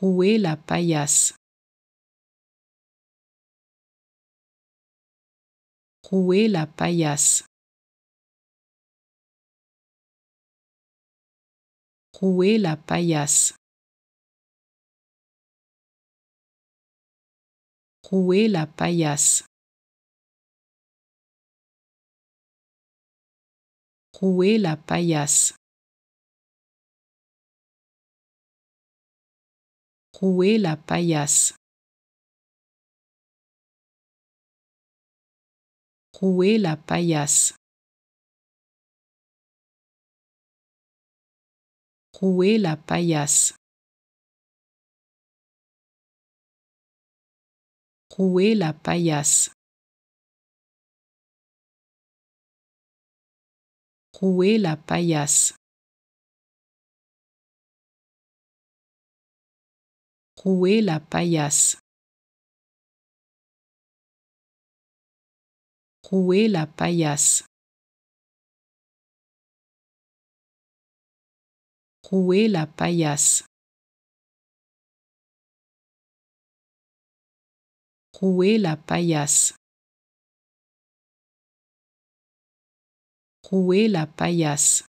Rouer la paillasse. Rouer la paillasse. Rouer la paillasse. Rouer la paillasse. Rouer la paillasse. Rouer la paillasse. Rouer la paillasse. Rouer la paillasse. Rouer la paillasse. Rouer la paillasse. Rouer la paillasse. Rouer la paillasse. Rouer la paillasse. Rouer la paillasse. Rouer la paillasse.